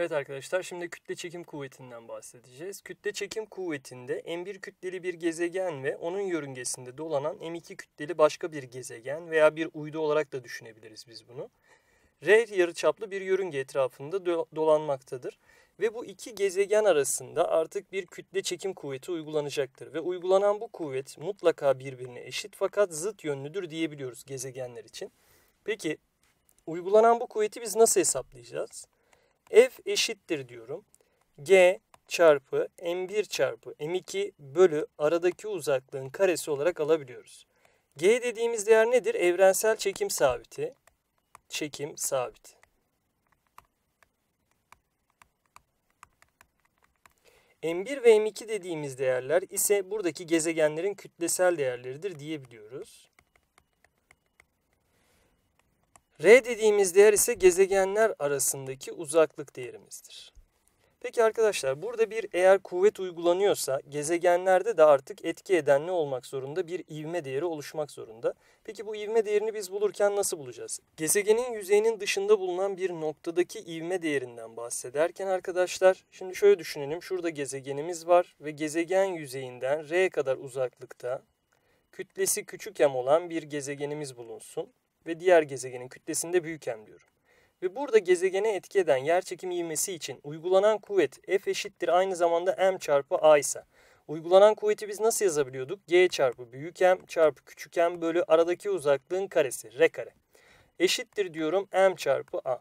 Evet arkadaşlar şimdi kütle çekim kuvvetinden bahsedeceğiz. Kütle çekim kuvvetinde M1 kütleli bir gezegen ve onun yörüngesinde dolanan M2 kütleli başka bir gezegen veya bir uydu olarak da düşünebiliriz biz bunu. R yarıçaplı bir yörünge etrafında do dolanmaktadır ve bu iki gezegen arasında artık bir kütle çekim kuvveti uygulanacaktır ve uygulanan bu kuvvet mutlaka birbirine eşit fakat zıt yönlüdür diyebiliyoruz gezegenler için. Peki uygulanan bu kuvveti biz nasıl hesaplayacağız? F eşittir diyorum. G çarpı M1 çarpı M2 bölü aradaki uzaklığın karesi olarak alabiliyoruz. G dediğimiz değer nedir? Evrensel çekim sabiti. Çekim sabiti. M1 ve M2 dediğimiz değerler ise buradaki gezegenlerin kütlesel değerleridir diyebiliyoruz. R dediğimiz değer ise gezegenler arasındaki uzaklık değerimizdir. Peki arkadaşlar burada bir eğer kuvvet uygulanıyorsa gezegenlerde de artık etki eden ne olmak zorunda? Bir ivme değeri oluşmak zorunda. Peki bu ivme değerini biz bulurken nasıl bulacağız? Gezegenin yüzeyinin dışında bulunan bir noktadaki ivme değerinden bahsederken arkadaşlar şimdi şöyle düşünelim. Şurada gezegenimiz var ve gezegen yüzeyinden R kadar uzaklıkta kütlesi küçük m olan bir gezegenimiz bulunsun ve diğer gezegenin kütlesinde büyükem diyorum. Ve burada gezegene etki eden yer ivmesi için uygulanan kuvvet F eşittir aynı zamanda M çarpı A ise uygulanan kuvveti biz nasıl yazabiliyorduk? G çarpı büyük M çarpı küçük M bölü aradaki uzaklığın karesi R kare. Eşittir diyorum M çarpı A.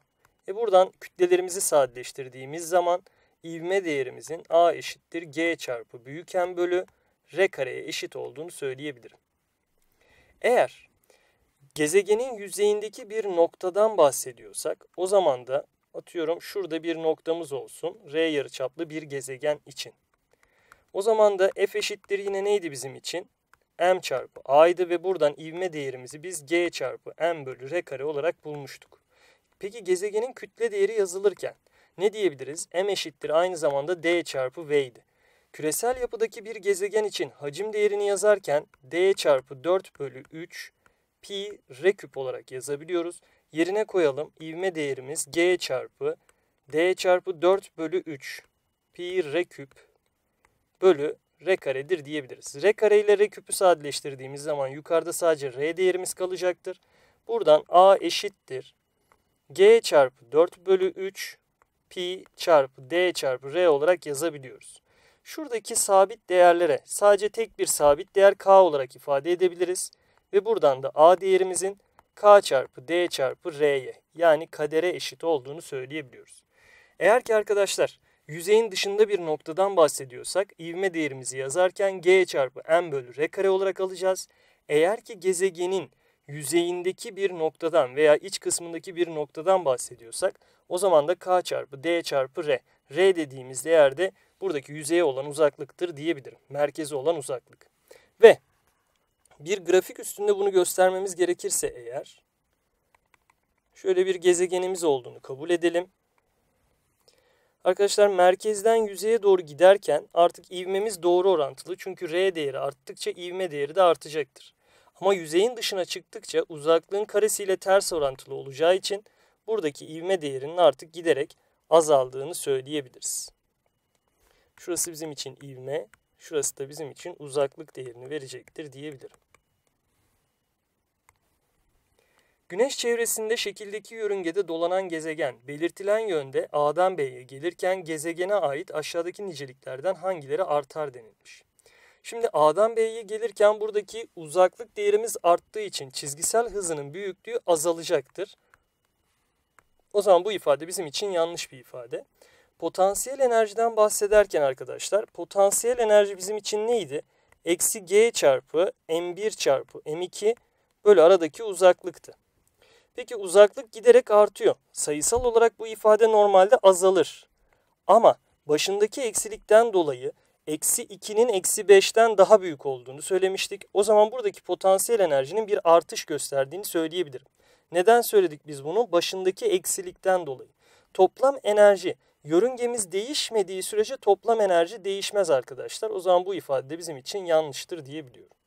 E buradan kütlelerimizi sadeleştirdiğimiz zaman ivme değerimizin A eşittir G çarpı büyük M bölü R kareye eşit olduğunu söyleyebilirim. Eğer gezegenin yüzeyindeki bir noktadan bahsediyorsak o zaman da atıyorum şurada bir noktamız olsun R yarıçaplı bir gezegen için. O zaman da F eşittir yine neydi bizim için? M çarpı A'ydı ve buradan ivme değerimizi biz G çarpı M bölü R kare olarak bulmuştuk. Peki gezegenin kütle değeri yazılırken ne diyebiliriz? M eşittir aynı zamanda D çarpı V'ydi. Küresel yapıdaki bir gezegen için hacim değerini yazarken D çarpı 4 bölü 3 pi r küp olarak yazabiliyoruz. Yerine koyalım. İvme değerimiz g çarpı d çarpı 4 bölü 3 pi r küp bölü r karedir diyebiliriz. r kare ile r küpü sadeleştirdiğimiz zaman yukarıda sadece r değerimiz kalacaktır. Buradan a eşittir. g çarpı 4 bölü 3 pi çarpı d çarpı r olarak yazabiliyoruz. Şuradaki sabit değerlere sadece tek bir sabit değer k olarak ifade edebiliriz. Ve buradan da A değerimizin K çarpı D çarpı R'ye yani kadere eşit olduğunu söyleyebiliyoruz. Eğer ki arkadaşlar yüzeyin dışında bir noktadan bahsediyorsak ivme değerimizi yazarken G çarpı M bölü R kare olarak alacağız. Eğer ki gezegenin yüzeyindeki bir noktadan veya iç kısmındaki bir noktadan bahsediyorsak o zaman da K çarpı D çarpı R. R dediğimiz değer de buradaki yüzeye olan uzaklıktır diyebilirim. Merkeze olan uzaklık. Ve bir grafik üstünde bunu göstermemiz gerekirse eğer şöyle bir gezegenimiz olduğunu kabul edelim. Arkadaşlar merkezden yüzeye doğru giderken artık ivmemiz doğru orantılı. Çünkü R değeri arttıkça ivme değeri de artacaktır. Ama yüzeyin dışına çıktıkça uzaklığın karesiyle ters orantılı olacağı için buradaki ivme değerinin artık giderek azaldığını söyleyebiliriz. Şurası bizim için ivme, şurası da bizim için uzaklık değerini verecektir diyebilirim. Güneş çevresinde şekildeki yörüngede dolanan gezegen belirtilen yönde A'dan B'ye gelirken gezegene ait aşağıdaki niceliklerden hangileri artar denilmiş. Şimdi A'dan B'ye gelirken buradaki uzaklık değerimiz arttığı için çizgisel hızının büyüklüğü azalacaktır. O zaman bu ifade bizim için yanlış bir ifade. Potansiyel enerjiden bahsederken arkadaşlar potansiyel enerji bizim için neydi? Eksi G çarpı M1 çarpı M2 bölü aradaki uzaklıktı. Peki uzaklık giderek artıyor. Sayısal olarak bu ifade normalde azalır. Ama başındaki eksilikten dolayı eksi 2'nin eksi 5'ten daha büyük olduğunu söylemiştik. O zaman buradaki potansiyel enerjinin bir artış gösterdiğini söyleyebilirim. Neden söyledik biz bunu? Başındaki eksilikten dolayı. Toplam enerji yörüngemiz değişmediği sürece toplam enerji değişmez arkadaşlar. O zaman bu ifade de bizim için yanlıştır diyebiliyorum.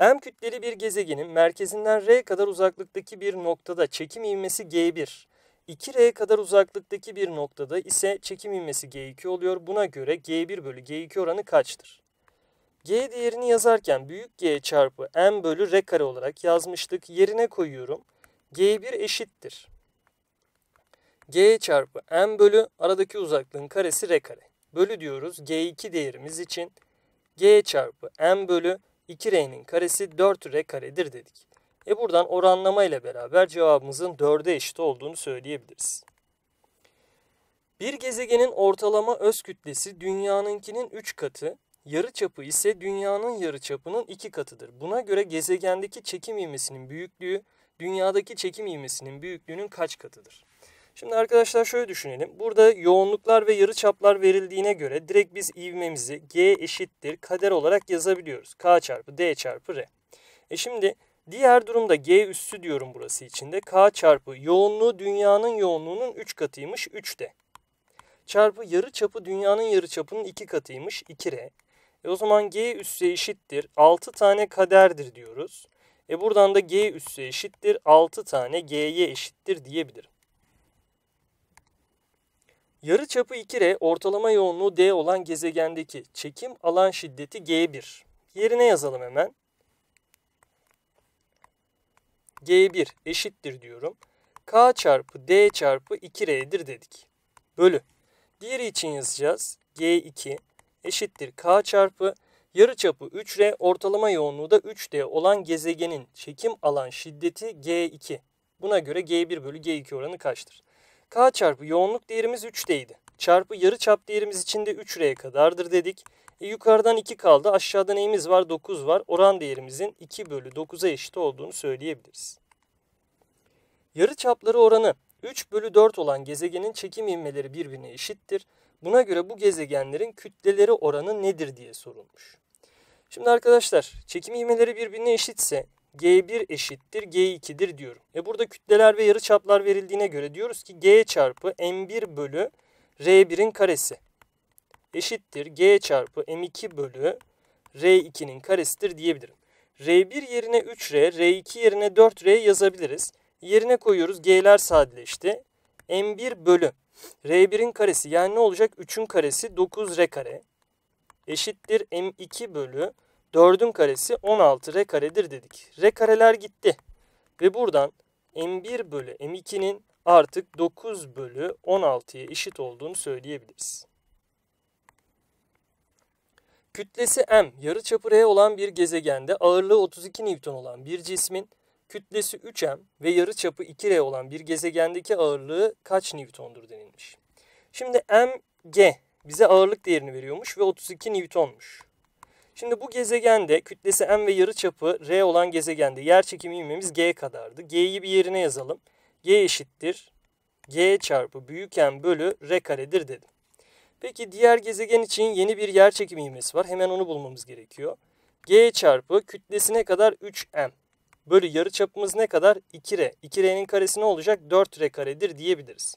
M kütleli bir gezegenin merkezinden R kadar uzaklıktaki bir noktada çekim ivmesi G1. 2R kadar uzaklıktaki bir noktada ise çekim ivmesi G2 oluyor. Buna göre G1 bölü G2 oranı kaçtır? G değerini yazarken büyük G çarpı M bölü R kare olarak yazmıştık. Yerine koyuyorum. G1 eşittir. G çarpı M bölü aradaki uzaklığın karesi R kare. Bölü diyoruz G2 değerimiz için. G çarpı M bölü 2R'nin karesi 4R karedir dedik. E buradan oranlama ile beraber cevabımızın 4'e eşit olduğunu söyleyebiliriz. Bir gezegenin ortalama öz kütlesi dünyanınkinin 3 katı, yarıçapı ise dünyanın yarıçapının 2 katıdır. Buna göre gezegendeki çekim ivmesinin büyüklüğü dünyadaki çekim ivmesinin büyüklüğünün kaç katıdır? Şimdi arkadaşlar şöyle düşünelim. Burada yoğunluklar ve yarı çaplar verildiğine göre direkt biz ivmemizi G eşittir kader olarak yazabiliyoruz. K çarpı D çarpı R. E şimdi diğer durumda G üssü diyorum burası içinde. K çarpı yoğunluğu dünyanın yoğunluğunun 3 katıymış 3D. Çarpı yarı çapı dünyanın yarı çapının 2 katıymış 2R. E o zaman G üssü eşittir 6 tane kaderdir diyoruz. E buradan da G üssü eşittir 6 tane G'ye eşittir diyebilirim. Yarı çapı 2R ortalama yoğunluğu D olan gezegendeki çekim alan şiddeti G1. Yerine yazalım hemen. G1 eşittir diyorum. K çarpı D çarpı 2R'dir dedik. Bölü. Diğeri için yazacağız. G2 eşittir K çarpı yarı çapı 3R ortalama yoğunluğu da 3D olan gezegenin çekim alan şiddeti G2. Buna göre G1 bölü G2 oranı kaçtır? K çarpı yoğunluk değerimiz 3D'ydi. Çarpı yarı çap değerimiz içinde 3R'ye kadardır dedik. E, yukarıdan 2 kaldı. Aşağıda neyimiz var? 9 var. Oran değerimizin 2 bölü 9'a eşit olduğunu söyleyebiliriz. Yarı çapları oranı 3 bölü 4 olan gezegenin çekim ivmeleri birbirine eşittir. Buna göre bu gezegenlerin kütleleri oranı nedir diye sorulmuş. Şimdi arkadaşlar çekim ivmeleri birbirine eşitse G1 eşittir G2'dir diyorum. E burada kütleler ve yarıçaplar verildiğine göre diyoruz ki G çarpı M1 bölü R1'in karesi eşittir G çarpı M2 bölü R2'nin karesidir diyebilirim. R1 yerine 3R, R2 yerine 4R yazabiliriz. Yerine koyuyoruz G'ler sadeleşti. M1 bölü R1'in karesi yani ne olacak? 3'ün karesi 9R kare eşittir M2 bölü 4'ün karesi 16 r karedir dedik. R kareler gitti. Ve buradan m1 bölü m2'nin artık 9 bölü 16'ya eşit olduğunu söyleyebiliriz. Kütlesi m yarı çapı r olan bir gezegende ağırlığı 32 Newton olan bir cismin kütlesi 3m ve yarı çapı 2r olan bir gezegendeki ağırlığı kaç Newton'dur denilmiş. Şimdi mg bize ağırlık değerini veriyormuş ve 32 Newton'muş. Şimdi bu gezegende kütlesi m ve yarı çapı r olan gezegende yer çekimi ivmemiz g kadardı. G'yi bir yerine yazalım. G eşittir g çarpı büyük m bölü r karedir dedim. Peki diğer gezegen için yeni bir yer çekimi ivmesi var. Hemen onu bulmamız gerekiyor. G çarpı kütlesine kadar 3m bölü yarı çapımız ne kadar? 2r. 2r'nin karesi ne olacak? 4r karedir diyebiliriz.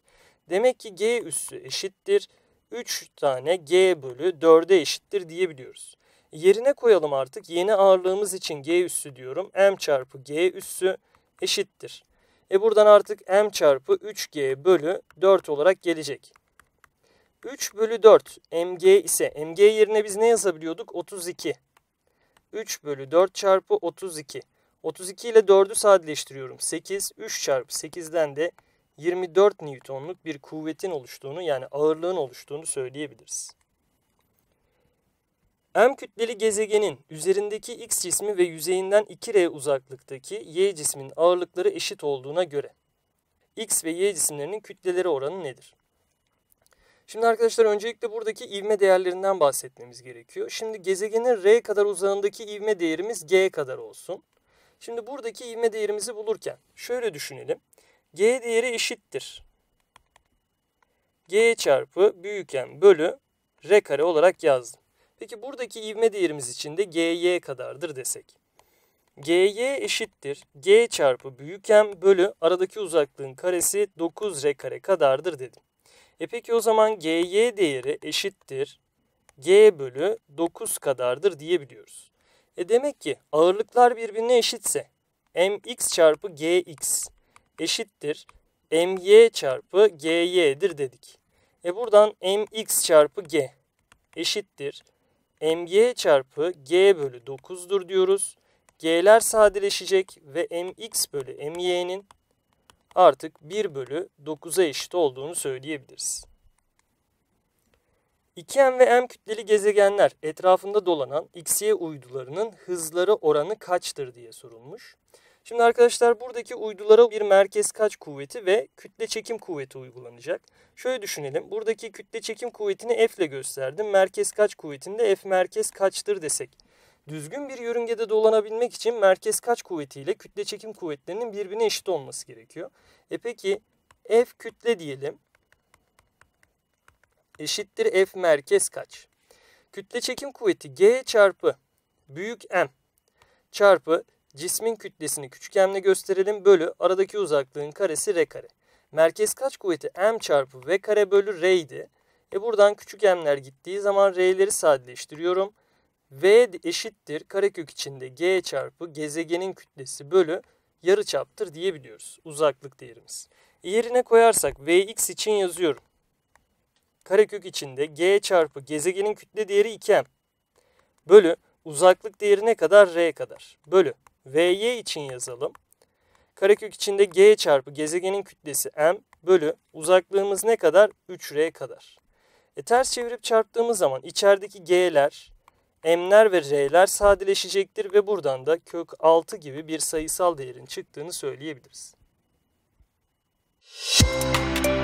Demek ki g üssü eşittir 3 tane g bölü 4'e eşittir diyebiliyoruz. Yerine koyalım artık yeni ağırlığımız için G üssü diyorum. M çarpı G üssü eşittir. E buradan artık M çarpı 3G bölü 4 olarak gelecek. 3 bölü 4 mg ise mg yerine biz ne yazabiliyorduk? 32. 3 bölü 4 çarpı 32. 32 ile 4'ü sadeleştiriyorum. 8, 3 çarpı 8'den de 24 Newton'luk bir kuvvetin oluştuğunu yani ağırlığın oluştuğunu söyleyebiliriz. M kütleli gezegenin üzerindeki X cismi ve yüzeyinden 2R uzaklıktaki Y cismin ağırlıkları eşit olduğuna göre X ve Y cisimlerinin kütleleri oranı nedir? Şimdi arkadaşlar öncelikle buradaki ivme değerlerinden bahsetmemiz gerekiyor. Şimdi gezegenin R kadar uzağındaki ivme değerimiz G kadar olsun. Şimdi buradaki ivme değerimizi bulurken şöyle düşünelim. G değeri eşittir. G çarpı büyüken bölü R kare olarak yazdım. Peki buradaki ivme değerimiz için de gy kadardır desek. gy eşittir g çarpı büyük m bölü aradaki uzaklığın karesi 9r kare kadardır dedim. E peki o zaman gy değeri eşittir g bölü 9 kadardır diyebiliyoruz. E demek ki ağırlıklar birbirine eşitse mx çarpı gx eşittir my çarpı gy'dir dedik. E buradan mx çarpı g eşittir MY çarpı G bölü 9'dur diyoruz. G'ler sadeleşecek ve MX bölü MY'nin artık 1 bölü 9'a eşit olduğunu söyleyebiliriz. 2M ve M kütleli gezegenler etrafında dolanan XY uydularının hızları oranı kaçtır diye sorulmuş. Şimdi arkadaşlar buradaki uydulara bir merkez kaç kuvveti ve kütle çekim kuvveti uygulanacak. Şöyle düşünelim. Buradaki kütle çekim kuvvetini F ile gösterdim. Merkez kaç kuvvetinde F merkez kaçtır desek. Düzgün bir yörüngede dolanabilmek için merkez kaç kuvvetiyle kütle çekim kuvvetlerinin birbirine eşit olması gerekiyor. E peki F kütle diyelim. Eşittir F merkez kaç? Kütle çekim kuvveti G çarpı büyük M çarpı cismin kütlesini küçükgenle gösterelim bölü aradaki uzaklığın karesi r kare. Merkez kaç kuvveti m çarpı v kare bölü r idi. E buradan küçük m'ler gittiği zaman r'leri sadeleştiriyorum. v eşittir karekök içinde g çarpı gezegenin kütlesi bölü yarı çaptır diyebiliyoruz uzaklık değerimiz. Yerine koyarsak vx için yazıyorum. Karekök içinde g çarpı gezegenin kütle değeri 2m bölü uzaklık değeri kadar r kadar bölü Vy için yazalım. Karekök içinde G çarpı gezegenin kütlesi M bölü uzaklığımız ne kadar? 3R kadar. E ters çevirip çarptığımız zaman içerideki G'ler, M'ler ve R'ler sadeleşecektir ve buradan da kök 6 gibi bir sayısal değerin çıktığını söyleyebiliriz. Müzik